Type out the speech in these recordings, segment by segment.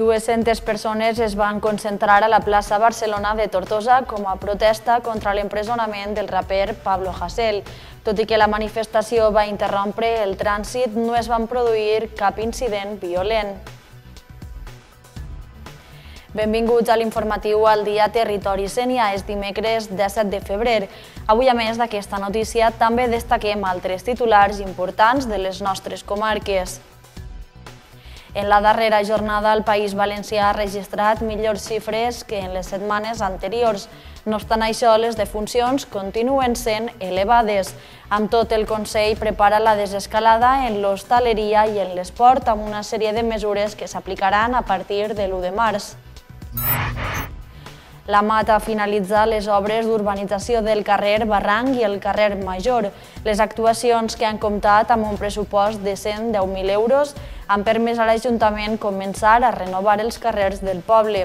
200 persones es van concentrar a la plaça Barcelona de Tortosa com a protesta contra l'empresonament del raper Pablo Hasél. Tot i que la manifestació va interrompre el trànsit, no es van produir cap incident violent. Benvinguts a l'informatiu al dia Territori Sènia, és dimecres 17 de febrer. Avui, a més d'aquesta notícia, també destaquem altres titulars importants de les nostres comarques. En la darrera jornada, el País Valencià ha registrat millors xifres que en les setmanes anteriors. No obstant això, les defuncions continuen sent elevades. Amb tot, el Consell prepara la desescalada en l'hostaleria i en l'esport amb una sèrie de mesures que s'aplicaran a partir de l'1 de març. La Mata ha finalitzat les obres d'urbanització del carrer Barranc i el carrer Major. Les actuacions que han comptat amb un pressupost de 110.000 euros han permès a l'Ajuntament començar a renovar els carrers del poble.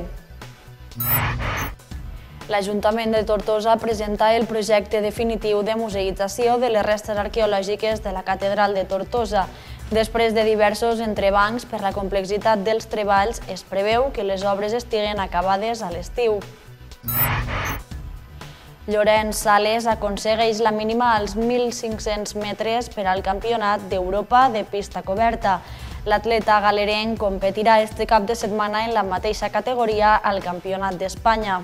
L'Ajuntament de Tortosa presenta el projecte definitiu de museïtzació de les restes arqueològiques de la Catedral de Tortosa. Després de diversos entrebancs per la complexitat dels treballs, es preveu que les obres estiguen acabades a l'estiu. Llorenç Sales aconsegueix la mínima als 1.500 metres per al Campionat d'Europa de pista coberta. L'atleta galerenc competirà este cap de setmana en la mateixa categoria al Campionat d'Espanya.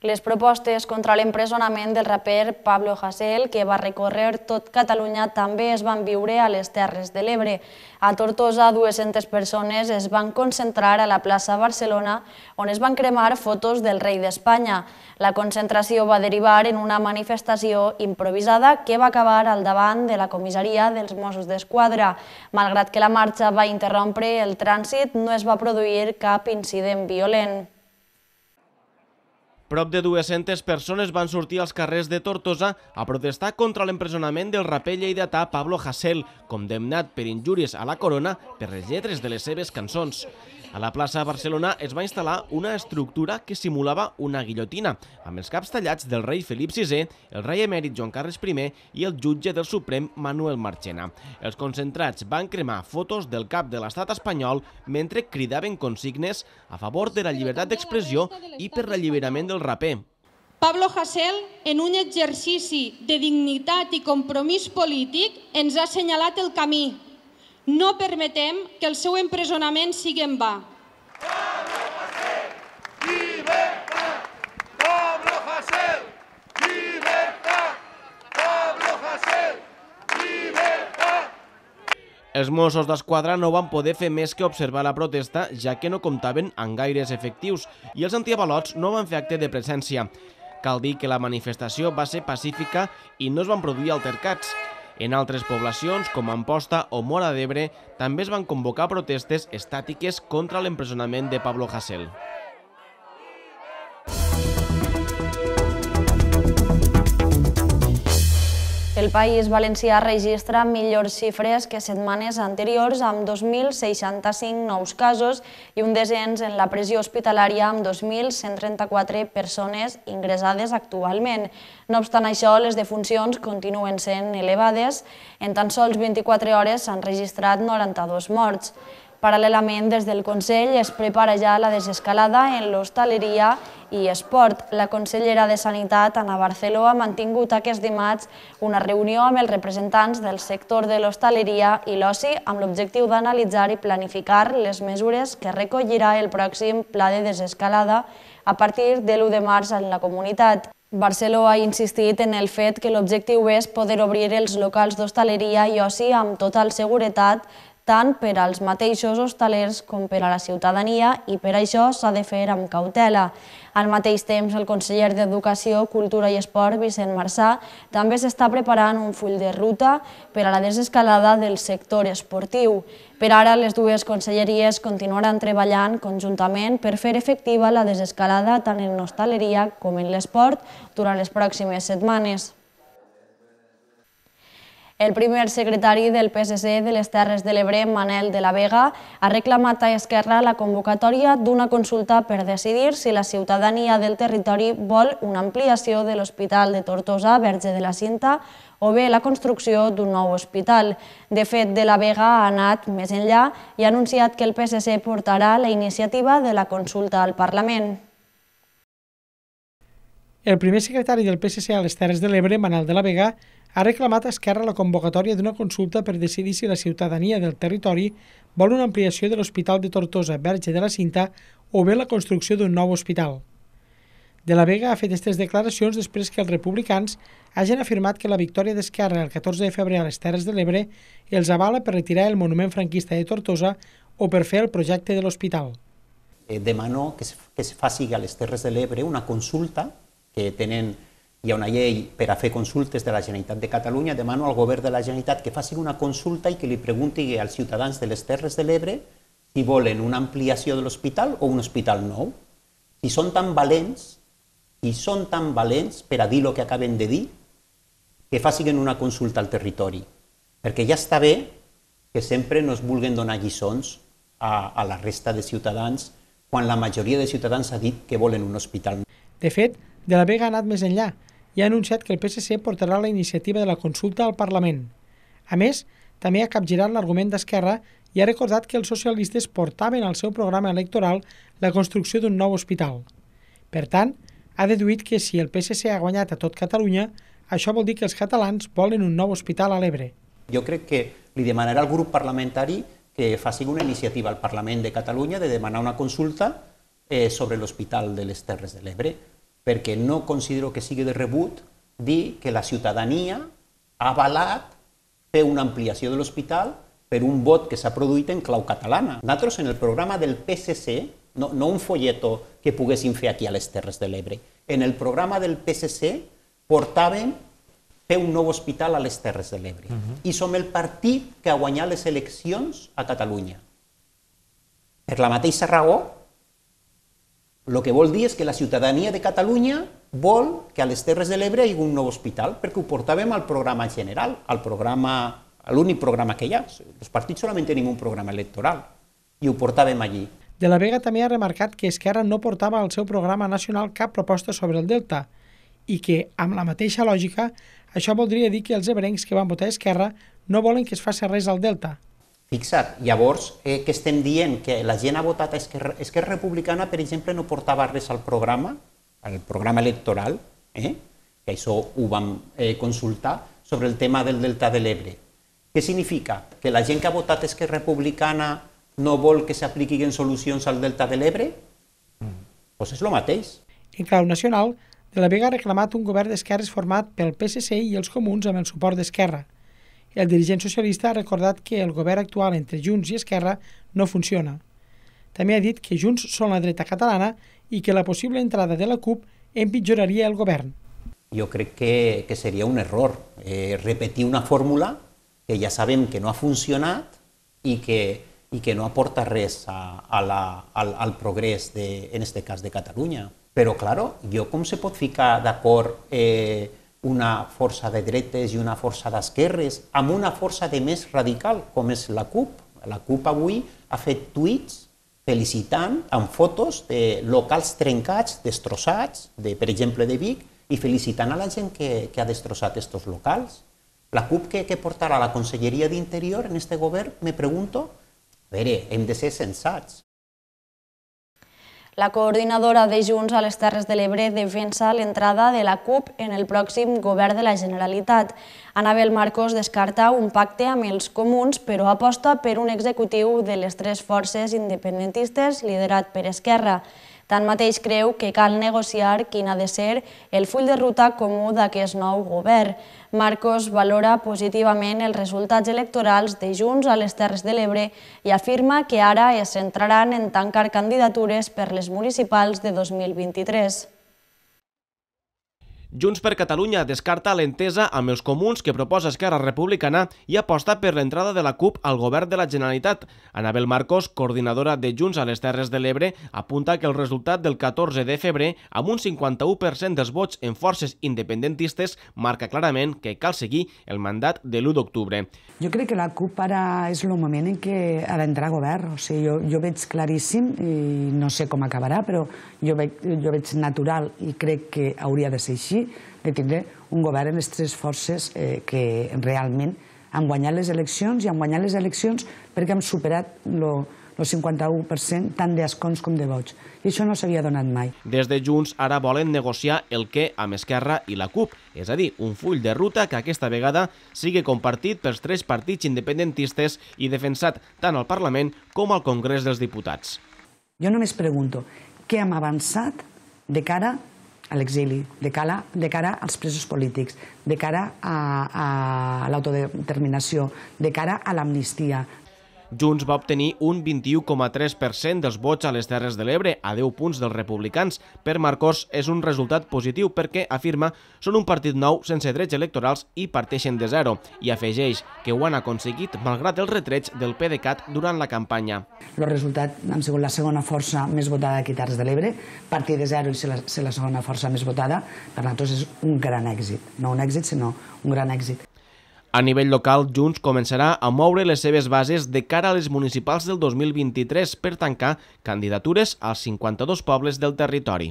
les propostes contra l'empresonament del raper Pablo Hasél, que va recórrer tot Catalunya, també es van viure a les Terres de l'Ebre. A Tortosa, 200 persones es van concentrar a la plaça Barcelona, on es van cremar fotos del rei d'Espanya. La concentració va derivar en una manifestació improvisada que va acabar al davant de la comissaria dels Mossos d'Esquadra. Malgrat que la marxa va interrompre el trànsit, no es va produir cap incident violent. Prop de 200 persones van sortir als carrers de Tortosa a protestar contra l'empresonament del raper lleidatà Pablo Hassel, condemnat per injúries a la corona per les lletres de les seves cançons. A la plaça Barcelona es va instal·lar una estructura que simulava una guillotina, amb els caps tallats del rei Felip VI, el rei emèrit Joan Carles I i el jutge del Suprem Manuel Marchena. Els concentrats van cremar fotos del cap de l'estat espanyol mentre cridaven consignes a favor de la llibertat d'expressió i per l'alliberament del raper. Pablo Hasél, en un exercici de dignitat i compromís polític, ens ha assenyalat el camí, no permetem que el seu empresonament sigui en va. Els Mossos d'Esquadra no van poder fer més que observar la protesta, ja que no comptaven amb gaires efectius i els antiavalots no van fer acte de presència. Cal dir que la manifestació va ser pacífica i no es van produir altercats. En altres poblacions, com Amposta o Mora d'Ebre, també es van convocar protestes estàtiques contra l'empresonament de Pablo Hasél. El País Valencià registra millors xifres que setmanes anteriors amb 2.065 nous casos i un descens en la pressió hospitalària amb 2.134 persones ingressades actualment. No obstant això, les defuncions continuen sent elevades. En tan sols 24 hores s'han registrat 92 morts. Paral·lelament, des del Consell es prepara ja la desescalada en l'hostaleria i esport. La consellera de Sanitat, Ana Barceló, ha mantingut aquest dimarts una reunió amb els representants del sector de l'hostaleria i l'oci amb l'objectiu d'analitzar i planificar les mesures que recollirà el pròxim pla de desescalada a partir de l'1 de març en la comunitat. Barceló ha insistit en el fet que l'objectiu és poder obrir els locals d'hostaleria i oci amb total seguretat tant per als mateixos hostalers com per a la ciutadania i per això s'ha de fer amb cautela. Al mateix temps, el conseller d'Educació, Cultura i Esport, Vicent Marçà, també s'està preparant un full de ruta per a la desescalada del sector esportiu. Per ara, les dues conselleries continuaran treballant conjuntament per fer efectiva la desescalada tant en l'hostaleria com en l'esport durant les pròximes setmanes. El primer secretari del PSC de les Terres de l'Ebre, Manel de la Vega, ha reclamat a Esquerra la convocatòria d'una consulta per decidir si la ciutadania del territori vol una ampliació de l'Hospital de Tortosa, Verge de la Cinta, o bé la construcció d'un nou hospital. De fet, de la Vega ha anat més enllà i ha anunciat que el PSC portarà la iniciativa de la consulta al Parlament. El primer secretari del PSC a les Terres de l'Ebre, Manal de la Vega, ha reclamat a Esquerra la convocatòria d'una consulta per decidir si la ciutadania del territori vol una ampliació de l'Hospital de Tortosa, Verge de la Cinta, o bé la construcció d'un nou hospital. De la Vega ha fet aquestes declaracions després que els republicans hagin afirmat que la victòria d'Esquerra el 14 de febrer a les Terres de l'Ebre els avala per retirar el monument franquista de Tortosa o per fer el projecte de l'hospital. Eh, Demano que es que se faci a les Terres de l'Ebre una consulta que tenen, hi ha una llei per a fer consultes de la Generalitat de Catalunya, demano al govern de la Generalitat que facin una consulta i que li pregunti als ciutadans de les Terres de l'Ebre si volen una ampliació de l'hospital o un hospital nou. Si són tan valents, si són tan valents per a dir el que acaben de dir, que facin una consulta al territori. Perquè ja està bé que sempre no es vulguen donar lliçons a, a la resta de ciutadans quan la majoria de ciutadans ha dit que volen un hospital. De fet, de la Vega ha anat més enllà i ha anunciat que el PSC portarà la iniciativa de la consulta al Parlament. A més, també ha capgirat l'argument d'Esquerra i ha recordat que els socialistes portaven al seu programa electoral la construcció d'un nou hospital. Per tant, ha deduït que si el PSC ha guanyat a tot Catalunya, això vol dir que els catalans volen un nou hospital a l'Ebre. Jo crec que li demanarà al grup parlamentari que faci una iniciativa al Parlament de Catalunya de demanar una consulta eh, sobre l'Hospital de les Terres de l'Ebre perquè no considero que sigui de rebut dir que la ciutadania ha avalat fer una ampliació de l'hospital per un vot que s'ha produït en clau catalana. Nosaltres, en el programa del PSC, no, no un folleto que poguéssim fer aquí a les Terres de l'Ebre, en el programa del PSC portaven fer un nou hospital a les Terres de l'Ebre. Uh mhm. -huh. I som el partit que ha guanyat les eleccions a Catalunya. Per la mateixa raó el que vol dir és que la ciutadania de Catalunya vol que a les Terres de l'Ebre hi hagi un nou hospital, perquè ho portàvem al programa general, al programa, l'únic programa que hi ha. Els partits solament tenim un programa electoral i ho portàvem allí. De la Vega també ha remarcat que Esquerra no portava al seu programa nacional cap proposta sobre el Delta i que, amb la mateixa lògica, això voldria dir que els ebrencs que van votar Esquerra no volen que es faci res al Delta, Fixa't, llavors, eh, que estem dient que la gent ha votat a Esquerra, Esquerra Republicana, per exemple, no portava res al programa, al programa electoral, eh? que això ho vam eh, consultar, sobre el tema del Delta de l'Ebre. Què significa? Que la gent que ha votat Esquerra Republicana no vol que s'apliquin solucions al Delta de l'Ebre? Doncs mm. pues és el mateix. En clau nacional, de la Vega ha reclamat un govern d'esquerres format pel PSC i els comuns amb el suport d'Esquerra. El dirigent socialista ha recordat que el govern actual entre Junts i Esquerra no funciona. També ha dit que Junts són la dreta catalana i que la possible entrada de la CUP empitjoraria el govern. Jo crec que, que seria un error eh, repetir una fórmula que ja sabem que no ha funcionat i que, i que no aporta res a, a la, al, al progrés, de, en aquest cas, de Catalunya. Però, claro, jo com se pot ficar d'acord eh, una força de dretes i una força d'esquerres, amb una força de més radical, com és la CUP. La CUP avui ha fet tuits felicitant amb fotos de locals trencats, destrossats, de, per exemple, de Vic, i felicitant a la gent que, que ha destrossat aquests locals. La CUP que, que portarà la Conselleria d'Interior en este govern, me pregunto, a veure, hem de ser sensats. La coordinadora de Junts a les Terres de l'Ebre defensa l'entrada de la CUP en el pròxim govern de la Generalitat. Anabel Marcos descarta un pacte amb els comuns, però aposta per un executiu de les tres forces independentistes liderat per Esquerra. Tanmateix creu que cal negociar quin ha de ser el full de ruta comú d'aquest nou govern. Marcos valora positivament els resultats electorals de Junts a les Terres de l'Ebre i afirma que ara es centraran en tancar candidatures per les municipals de 2023. Junts per Catalunya descarta l'entesa amb els comuns que proposa Esquerra Republicana i aposta per l'entrada de la CUP al govern de la Generalitat. Anabel Marcos, coordinadora de Junts a les Terres de l'Ebre, apunta que el resultat del 14 de febrer, amb un 51% dels vots en forces independentistes, marca clarament que cal seguir el mandat de l'1 d'octubre. Jo crec que la CUP ara és el moment en què ha d'entrar a govern. O sigui, jo, jo veig claríssim, i no sé com acabarà, però jo veig, jo veig natural i crec que hauria de ser així, de tindre un govern amb les tres forces eh, que realment han guanyat les eleccions i han guanyat les eleccions perquè han superat lo, el 51% tant d'escons com de vots. I això no s'havia donat mai. Des de Junts ara volen negociar el què amb Esquerra i la CUP, és a dir, un full de ruta que aquesta vegada sigui compartit pels tres partits independentistes i defensat tant al Parlament com al Congrés dels Diputats. Jo només pregunto, què hem avançat de cara a l'exili, de, cara, de cara als presos polítics, de cara a, a l'autodeterminació, de cara a l'amnistia, Junts va obtenir un 21,3% dels vots a les Terres de l'Ebre, a 10 punts dels republicans. Per Marcos és un resultat positiu perquè, afirma, són un partit nou sense drets electorals i parteixen de zero. I afegeix que ho han aconseguit malgrat els retrets del PDeCAT durant la campanya. El resultat han sigut la segona força més votada aquí Terres de l'Ebre, partir de zero i ser la, ser la segona força més votada, per nosaltres és un gran èxit. No un èxit, sinó un gran èxit. A nivell local, Junts començarà a moure les seves bases de cara a les municipals del 2023 per tancar candidatures als 52 pobles del territori.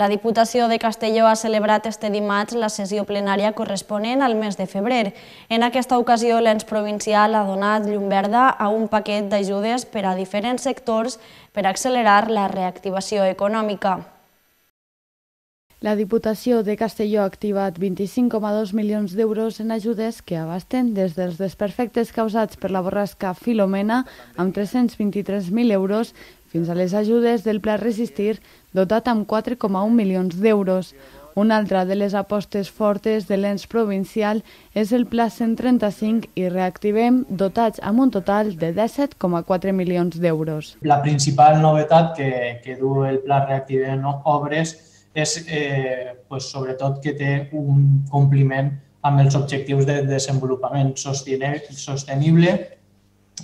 La Diputació de Castelló ha celebrat este dimarts la sessió plenària corresponent al mes de febrer. En aquesta ocasió, l'ens provincial ha donat llum verda a un paquet d'ajudes per a diferents sectors per accelerar la reactivació econòmica. La Diputació de Castelló ha activat 25,2 milions d'euros en ajudes que abasten des dels desperfectes causats per la borrasca Filomena amb 323.000 euros fins a les ajudes del Pla Resistir dotat amb 4,1 milions d'euros. Una altra de les apostes fortes de l'ens provincial és el Pla 135 i Reactivem, dotats amb un total de 17,4 milions d'euros. La principal novetat que, que du el Pla Reactivem no, Obres és eh, pues, sobretot que té un compliment amb els objectius de desenvolupament sostenible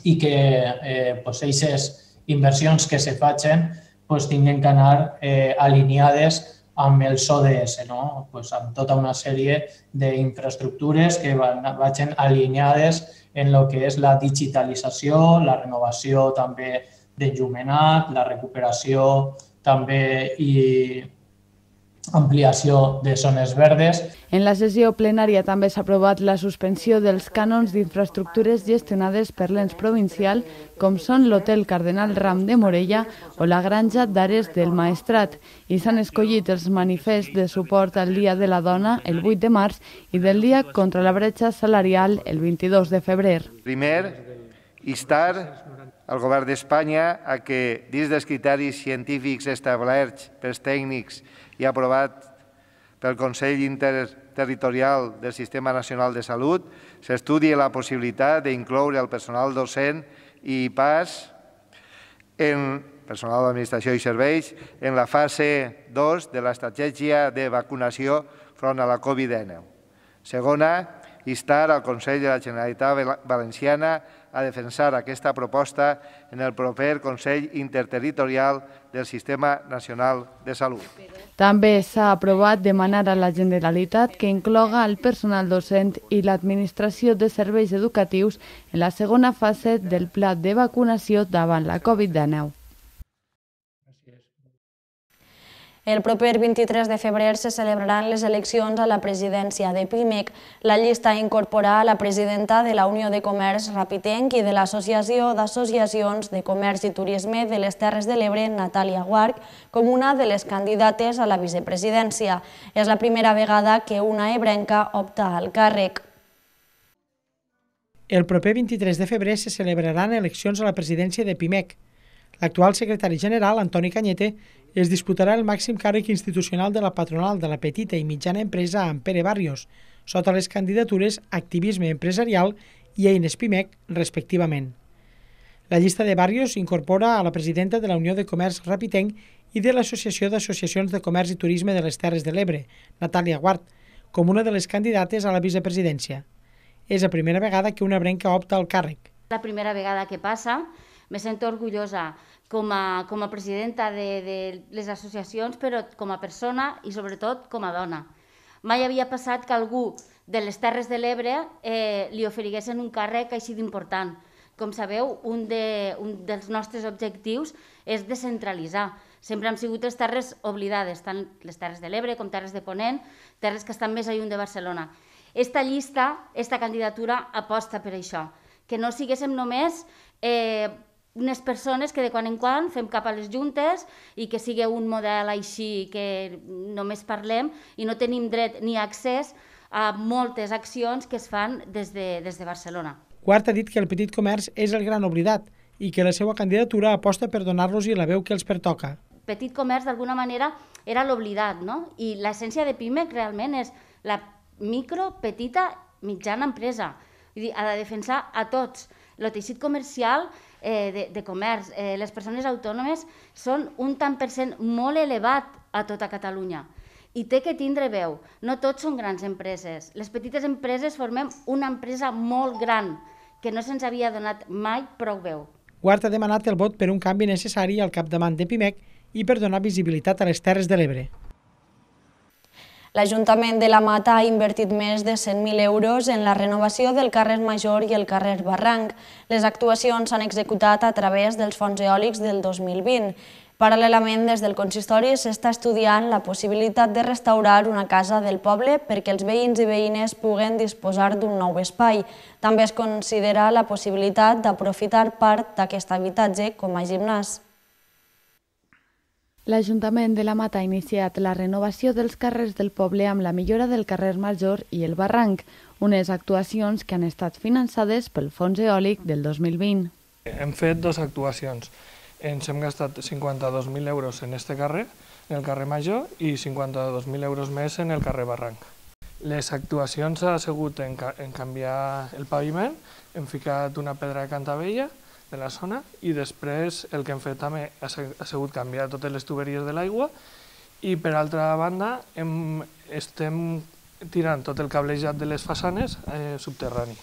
i que eh, pues, aquestes inversions que se facin pues, tinguin que anar eh, alineades amb els ODS, no? pues amb tota una sèrie d'infraestructures que van, vagin alineades en el que és la digitalització, la renovació també d'enllumenat, la recuperació també i ampliació de zones verdes. En la sessió plenària també s'ha aprovat la suspensió dels cànons d'infraestructures gestionades per l'ens provincial, com són l'Hotel Cardenal Ram de Morella o la Granja d'Ares del Maestrat, i s'han escollit els manifests de suport al Dia de la Dona, el 8 de març, i del Dia contra la bretxa salarial, el 22 de febrer. Primer, instar el govern d'Espanya a que, dins dels criteris científics establerts pels tècnics i aprovat pel Consell Interterritorial del Sistema Nacional de Salut, s'estudia la possibilitat d'incloure el personal docent i PAS en personal d'administració i serveis en la fase 2 de l'estratègia de vacunació front a la Covid-19. Segona, instar al Consell de la Generalitat Valenciana a defensar aquesta proposta en el proper Consell Interterritorial del Sistema Nacional de Salut. També s'ha aprovat demanar a la Generalitat que incloga el personal docent i l'administració de serveis educatius en la segona fase del pla de vacunació davant la Covid-19. El proper 23 de febrer se celebraran les eleccions a la presidència de PIMEC. La llista incorporarà la presidenta de la Unió de Comerç Rapitenc i de l'Associació d'Associacions de Comerç i Turisme de les Terres de l'Ebre, Natàlia Guarc, com una de les candidates a la vicepresidència. És la primera vegada que una ebrenca opta al càrrec. El proper 23 de febrer se celebraran eleccions a la presidència de PIMEC. L'actual secretari general, Antoni Canyete, es disputarà el màxim càrrec institucional de la patronal de la petita i mitjana empresa en Pere Barrios, sota les candidatures Activisme Empresarial i Eines Pimec, respectivament. La llista de Barrios incorpora a la presidenta de la Unió de Comerç Rapitenc i de l'Associació d'Associacions de Comerç i Turisme de les Terres de l'Ebre, Natàlia Guard, com una de les candidates a la vicepresidència. És la primera vegada que una brenca opta al càrrec. La primera vegada que passa, me sento orgullosa com a, com a presidenta de, de les associacions, però com a persona i sobretot com a dona. Mai havia passat que algú de les Terres de l'Ebre eh, li oferiguessin un càrrec així d'important. Com sabeu, un, de, un dels nostres objectius és descentralitzar. Sempre han sigut les terres oblidades, tant les terres de l'Ebre com terres de Ponent, terres que estan més lluny de Barcelona. Esta llista, esta candidatura aposta per això, que no siguéssim només eh, unes persones que de quan en quan fem cap a les juntes i que sigui un model així que només parlem i no tenim dret ni accés a moltes accions que es fan des de, des de Barcelona. Quart ha dit que el petit comerç és el gran oblidat i que la seva candidatura aposta per donar-los-hi la veu que els pertoca. Petit comerç, d'alguna manera, era l'oblidat, no? I l'essència de PIMEC realment és la micro, petita, mitjana empresa. Vull dir, ha de defensar a tots. El teixit comercial eh, de, de comerç, eh, les persones autònomes són un tant per cent molt elevat a tota Catalunya i té que tindre veu. No tots són grans empreses. Les petites empreses formem una empresa molt gran que no se'ns havia donat mai prou veu. Guard ha demanat el vot per un canvi necessari al capdavant de Pimec i per donar visibilitat a les Terres de l'Ebre. L'Ajuntament de la Mata ha invertit més de 100.000 euros en la renovació del carrer Major i el carrer Barranc. Les actuacions s'han executat a través dels fons eòlics del 2020. Paral·lelament, des del consistori s'està estudiant la possibilitat de restaurar una casa del poble perquè els veïns i veïnes puguen disposar d'un nou espai. També es considera la possibilitat d'aprofitar part d'aquest habitatge com a gimnàs. L'Ajuntament de la Mata ha iniciat la renovació dels carrers del poble amb la millora del carrer Major i el barranc, unes actuacions que han estat finançades pel Fons Eòlic del 2020. Hem fet dues actuacions. Ens hem gastat 52.000 euros en este carrer, en el carrer Major, i 52.000 euros més en el carrer Barranc. Les actuacions ha sigut en, en canviar el paviment, hem ficat una pedra de cantavella, de la zona i després el que hem fet també ha sigut canviar totes les tuberies de l'aigua i per altra banda hem, estem tirant tot el cablejat de les façanes eh, subterrani.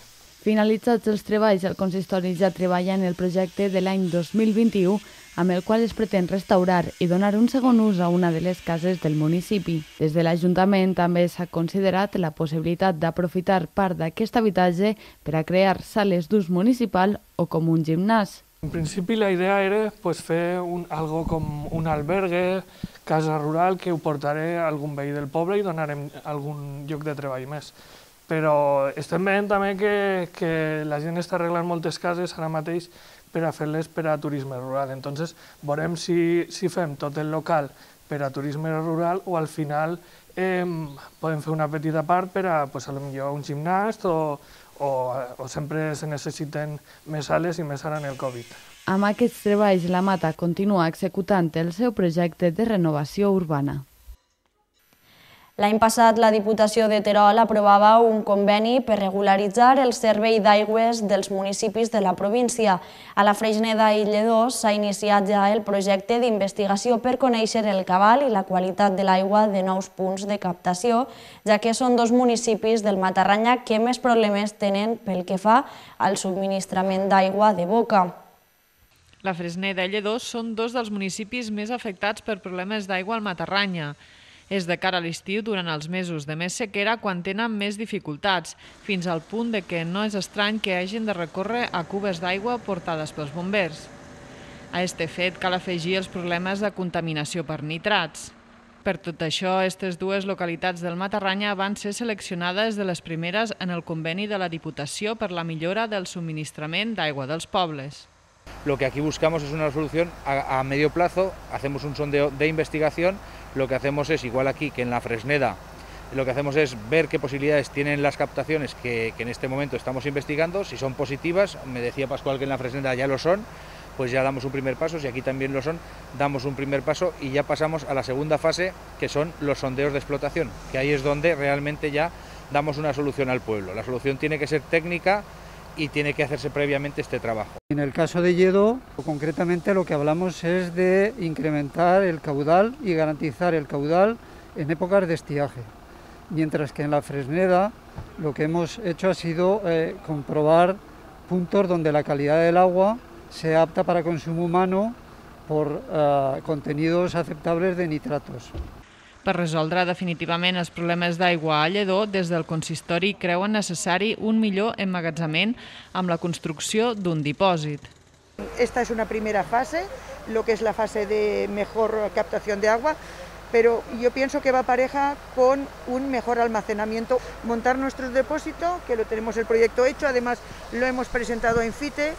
Finalitzats els treballs, el consistori ja treballa en el projecte de l'any 2021 amb el qual es pretén restaurar i donar un segon ús a una de les cases del municipi. Des de l'Ajuntament també s'ha considerat la possibilitat d'aprofitar part d'aquest habitatge per a crear sales d'ús municipal o com un gimnàs. En principi la idea era pues, fer un, algo com un albergue, casa rural, que ho portaré a algun veí del poble i donarem algun lloc de treball més però estem veient també que, que la gent està arreglant moltes cases ara mateix per a fer-les per a turisme rural. Entonces, veurem si, si fem tot el local per a turisme rural o al final eh, podem fer una petita part per a, pues, a lo millor un gimnàs o, o, o sempre se necessiten més sales i més ara en el Covid. Amb aquests treballs, la Mata continua executant el seu projecte de renovació urbana. L'any passat, la Diputació de Terol aprovava un conveni per regularitzar el servei d'aigües dels municipis de la província. A la Freixneda i Lledó s'ha iniciat ja el projecte d'investigació per conèixer el cabal i la qualitat de l'aigua de nous punts de captació, ja que són dos municipis del Matarranya que més problemes tenen pel que fa al subministrament d'aigua de boca. La Fresneda i Lledó són dos dels municipis més afectats per problemes d'aigua al Matarranya. És de cara a l'estiu, durant els mesos de més sequera, quan tenen més dificultats, fins al punt de que no és estrany que hagin de recórrer a cubes d'aigua portades pels bombers. A este fet cal afegir els problemes de contaminació per nitrats. Per tot això, aquestes dues localitats del Matarranya van ser seleccionades de les primeres en el conveni de la Diputació per la millora del subministrament d'aigua dels pobles. Lo que aquí buscamos es una solución a, medio plazo, hacemos un sondeo de investigación, lo que hacemos es, igual aquí que en la Fresneda, lo que hacemos es ver qué posibilidades tienen las captaciones que, que en este momento estamos investigando, si son positivas, me decía Pascual que en la Fresneda ya lo son, pues ya damos un primer paso, si aquí también lo son, damos un primer paso y ya pasamos a la segunda fase, que son los sondeos de explotación, que ahí es donde realmente ya damos una solución al pueblo. La solución tiene que ser técnica, y tiene que hacerse previamente este trabajo. En el caso de Yedo, concretamente lo que hablamos es de incrementar el caudal y garantizar el caudal en épocas de estiaje, mientras que en la Fresneda lo que hemos hecho ha sido eh, comprobar puntos donde la calidad del agua se apta para consumo humano por eh, contenidos aceptables de nitratos. Per resoldre definitivament els problemes d'aigua a Lledó, des del consistori creuen necessari un millor emmagatzament amb la construcció d'un dipòsit. Esta es una primera fase, lo que és la fase de mejor captación de agua, pero yo pienso que va pareja con un mejor almacenamiento. Montar nuestro depósito, que lo tenemos el proyecto hecho, además lo hemos presentado en FITE,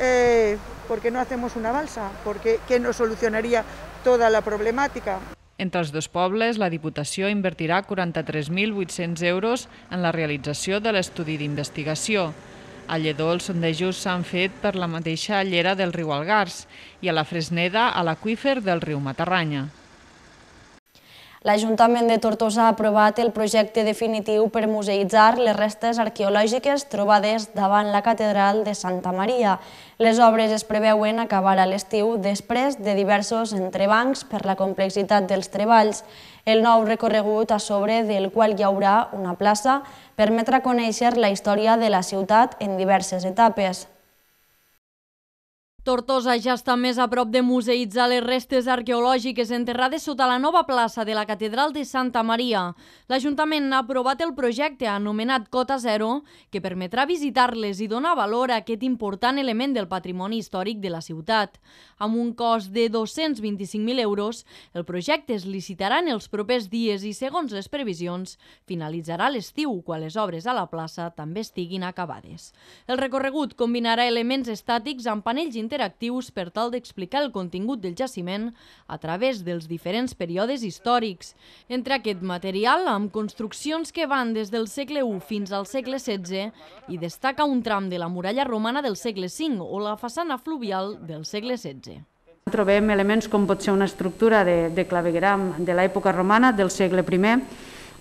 eh, porque no hacemos una balsa, porque que nos solucionaría toda la problemática. Entre els dos pobles, la Diputació invertirà 43.800 euros en la realització de l'estudi d'investigació. A Lledó els sondejos s'han fet per la mateixa llera del riu Algars i a la Fresneda a l'aquífer del riu Matarranya l'Ajuntament de Tortosa ha aprovat el projecte definitiu per museïtzar les restes arqueològiques trobades davant la catedral de Santa Maria. Les obres es preveuen acabar a l'estiu després de diversos entrebancs per la complexitat dels treballs. El nou recorregut a sobre del qual hi haurà una plaça permetrà conèixer la història de la ciutat en diverses etapes. Tortosa ja està més a prop de museïtzar les restes arqueològiques enterrades sota la nova plaça de la Catedral de Santa Maria. L'Ajuntament ha aprovat el projecte anomenat Cota Zero, que permetrà visitar-les i donar valor a aquest important element del patrimoni històric de la ciutat. Amb un cost de 225.000 euros, el projecte es licitarà en els propers dies i, segons les previsions, finalitzarà l'estiu, quan les obres a la plaça també estiguin acabades. El recorregut combinarà elements estàtics amb panells interessants interactius per tal d'explicar el contingut del jaciment a través dels diferents períodes històrics. Entre aquest material, amb construccions que van des del segle I fins al segle XVI, hi destaca un tram de la muralla romana del segle V o la façana fluvial del segle XVI. Trobem elements com pot ser una estructura de, de clavegram de l'època romana del segle I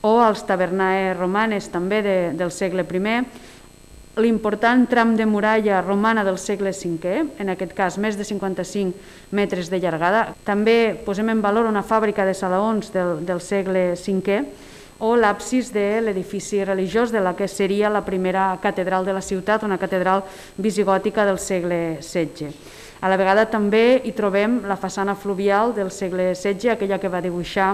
o els tabernaes romanes també de, del segle I, l'important tram de muralla romana del segle V, en aquest cas més de 55 metres de llargada. També posem en valor una fàbrica de salaons del, del segle V o l'absis de l'edifici religiós de la que seria la primera catedral de la ciutat, una catedral visigòtica del segle XVI. A la vegada també hi trobem la façana fluvial del segle XVI, aquella que va dibuixar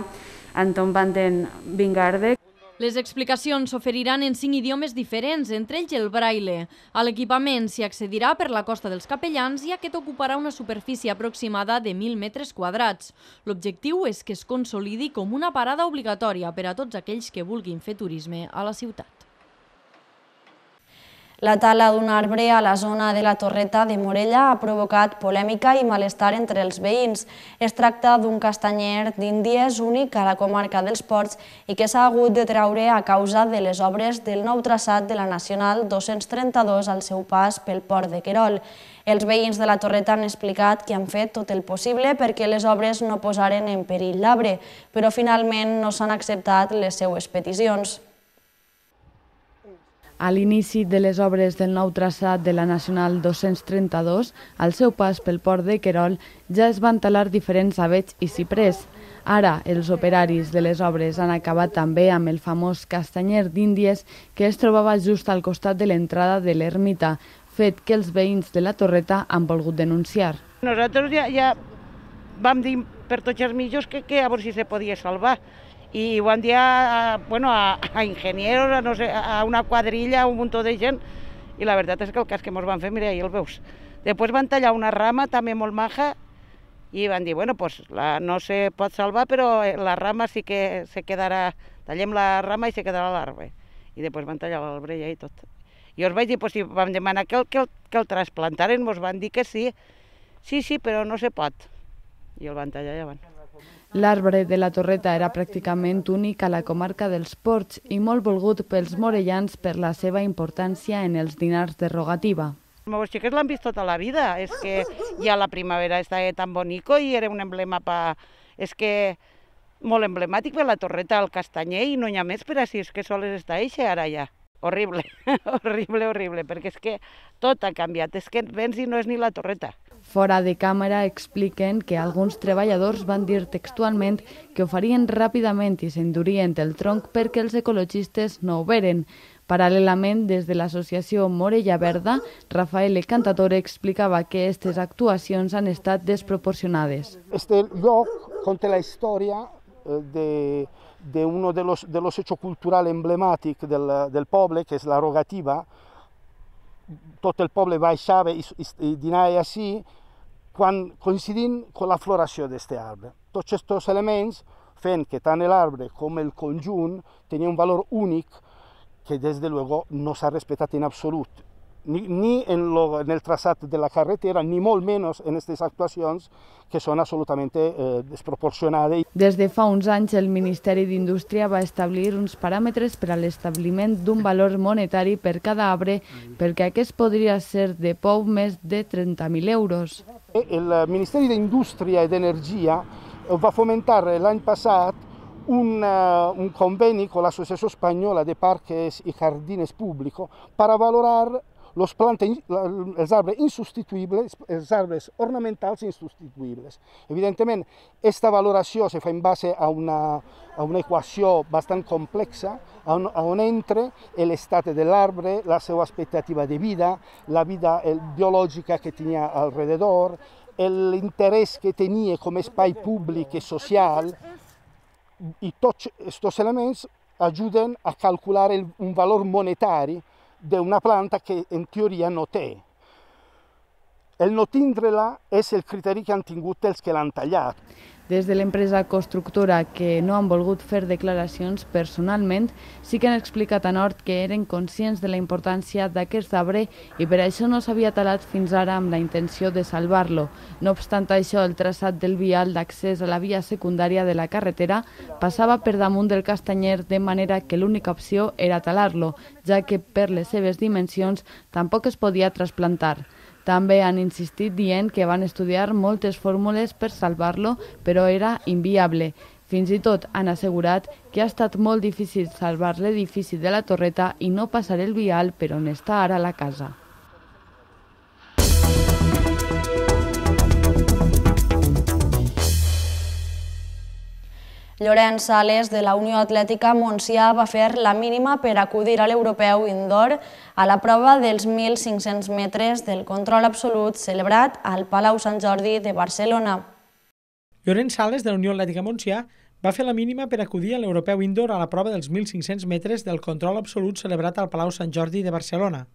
Anton van den Vingarde, les explicacions s'oferiran en cinc idiomes diferents, entre ells el braille. A l'equipament s'hi accedirà per la costa dels capellans i aquest ocuparà una superfície aproximada de 1.000 metres quadrats. L'objectiu és que es consolidi com una parada obligatòria per a tots aquells que vulguin fer turisme a la ciutat. La tala d'un arbre a la zona de la Torreta de Morella ha provocat polèmica i malestar entre els veïns. Es tracta d'un castanyer d'Índies únic a la comarca dels Ports i que s'ha hagut de treure a causa de les obres del nou traçat de la Nacional 232 al seu pas pel port de Querol. Els veïns de la Torreta han explicat que han fet tot el possible perquè les obres no posaren en perill l'arbre, però finalment no s'han acceptat les seues peticions. A l'inici de les obres del nou traçat de la Nacional 232, al seu pas pel port de Querol, ja es van talar diferents abets i ciprers. Ara, els operaris de les obres han acabat també amb el famós castanyer d'Índies que es trobava just al costat de l'entrada de l'ermita, fet que els veïns de la Torreta han volgut denunciar. Nosaltres ja, ja vam dir per tots els millors que, que a veure si se podia salvar ho buen día a, bueno, a, a ingenieros, a, no sé, a una quadrilla, a un muntó de gent, i la veritat és que el cas que ens van fer, mira, ahir el veus. Després van tallar una rama també molt maja i van dir, bueno, pues la, no se pot salvar, però eh, la rama sí que se quedarà, tallem la rama i se quedarà l'arbre. I després van tallar l'arbre i tot. I els vaig dir, pues, si vam demanar que el, que el, que el trasplantaren, ens van dir que sí. Sí, sí, però no se pot. I el van tallar i ja van. L'arbre de la torreta era pràcticament únic a la comarca dels Ports i molt volgut pels morellans per la seva importància en els dinars de rogativa. Els meus xiquets l'han vist tota la vida, és que ja la primavera estava tan bonico i era un emblema pa... És que molt emblemàtic per la torreta al castanyer i no hi ha més per a si és que soles està eixa ara ja. Horrible, horrible, horrible, perquè és que tot ha canviat, és que vens i no és ni la torreta. Fora de càmera expliquen que alguns treballadors van dir textualment que ho farien ràpidament i s'endurien el tronc perquè els ecologistes no ho veren. Paral·lelament, des de l'associació Morella Verda, Rafael Cantador explicava que aquestes actuacions han estat desproporcionades. Este lloc conté la història eh, de, de uno de los, de los hechos culturales emblemáticos del, del poble, que és la rogativa, tot el poble baixava i, i, i dinava així, quan, coincidint con la floració d'aquest arbre. Tots aquests elements fent que tant l'arbre com el conjunt tenia un valor únic che desde luego non si è rispettato in assoluto ni, ni en, lo, en, el traçat de la carretera, ni molt menys en aquestes actuacions que són absolutament eh, desproporcionades. Des de fa uns anys, el Ministeri d'Indústria va establir uns paràmetres per a l'establiment d'un valor monetari per cada arbre perquè aquest podria ser de pou més de 30.000 euros. El Ministeri d'Indústria i d'Energia va fomentar l'any passat un, uh, un, conveni con l'Associació Espanyola de Parques i Jardines Públicos para valorar los plantes, els arbres insustituïbles, els arbres ornamentals insustituïbles. Evidentment, aquesta valoració se fa en base a una, a una equació bastant complexa, on, on entra l'estat de l'arbre, la seva expectativa de vida, la vida biològica que tenia al rededor, l'interès que tenia com a espai públic i social, i tots aquests elements ajuden a calcular el, un valor monetari de una planta que en teoría no té. El no es es el criterio que han tenido que han Des de l'empresa constructora, que no han volgut fer declaracions personalment, sí que han explicat a Nord que eren conscients de la importància d'aquest arbre i per això no s'havia talat fins ara amb la intenció de salvar-lo. No obstant això, el traçat del vial d'accés a la via secundària de la carretera passava per damunt del castanyer de manera que l'única opció era talar-lo, ja que per les seves dimensions tampoc es podia trasplantar. També han insistit dient que van estudiar moltes fórmules per salvar-lo, però era inviable. Fins i tot han assegurat que ha estat molt difícil salvar l'edifici de la torreta i no passar el vial per on està ara la casa. Llorenç Sales de la Unió Atlètica Montsià va fer la mínima per acudir a l'Europeu Indoor a la prova dels 1.500 metres del control absolut celebrat al Palau Sant Jordi de Barcelona. Llorenç Sales, de la Unió Atlètica Montsià, va fer la mínima per acudir a l'Europeu Indoor a la prova dels 1.500 metres del control absolut celebrat al Palau Sant Jordi de Barcelona.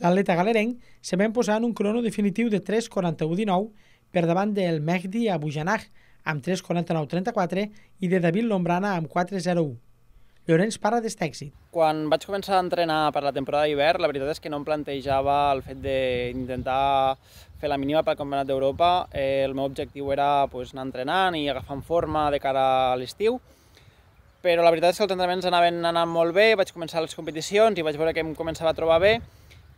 L'atleta galerenc se va imposar en un crono definitiu de 3.41.19 per davant del Mehdi Abujanach, amb 3.49.34 i de David Lombrana amb 4.01. Llorenç parla d'aquest èxit. Quan vaig començar a entrenar per la temporada d'hivern, la veritat és que no em plantejava el fet d'intentar fer la mínima pel Campionat d'Europa. Eh, el meu objectiu era pues, anar entrenant i agafant forma de cara a l'estiu, però la veritat és que els entrenaments anaven anant molt bé, vaig començar les competicions i vaig veure que em començava a trobar bé,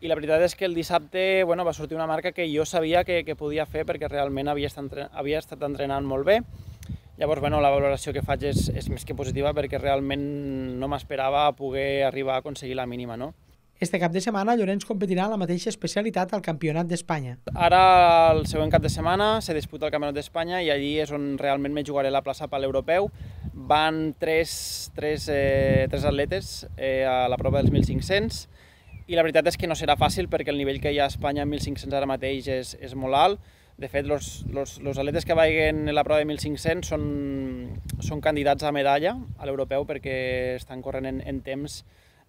i la veritat és que el dissabte bueno, va sortir una marca que jo sabia que, que podia fer perquè realment havia estat, havia estat entrenant molt bé Llavors, bueno, la valoració que faig és, és més que positiva perquè realment no m'esperava poder arribar a aconseguir la mínima, no? Este cap de setmana, Llorenç competirà en la mateixa especialitat al Campionat d'Espanya. Ara, el següent cap de setmana, se disputa el Campionat d'Espanya i allí és on realment me jugaré la plaça per l'europeu. Van tres, tres, eh, tres atletes eh, a la prova dels 1.500 i la veritat és que no serà fàcil perquè el nivell que hi ha a Espanya en 1.500 ara mateix és, és molt alt de fet, els atletes que vaiguen en la prova de 1.500 són, són candidats a medalla a l'europeu perquè estan corrent en, en temps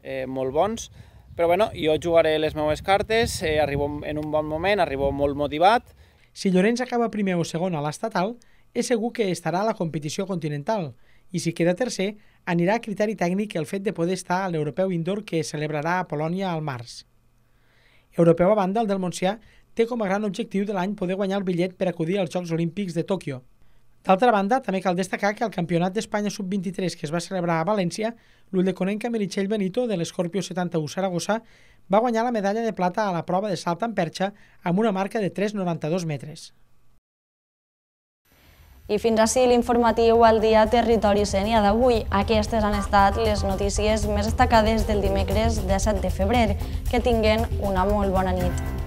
eh, molt bons. Però bueno, jo jugaré les meves cartes, eh, arribo en un bon moment, arribo molt motivat. Si Llorenç acaba primer o segon a l'estatal, és segur que estarà a la competició continental i si queda tercer, anirà a criteri tècnic el fet de poder estar a l'Europeu Indoor que celebrarà a Polònia al març. Europeu a banda, el del Montsià té com a gran objectiu de l'any poder guanyar el bitllet per acudir als Jocs Olímpics de Tòquio. D'altra banda, també cal destacar que el Campionat d'Espanya Sub-23 que es va celebrar a València, l'ulleconenca Meritxell Benito de l'Escorpio 71 Saragossa va guanyar la medalla de plata a la prova de salt en perxa amb una marca de 3,92 metres. I fins ací l'informatiu al dia Territori Sènia d'avui. Aquestes han estat les notícies més destacades del dimecres 17 de febrer. Que tinguen una molt bona nit.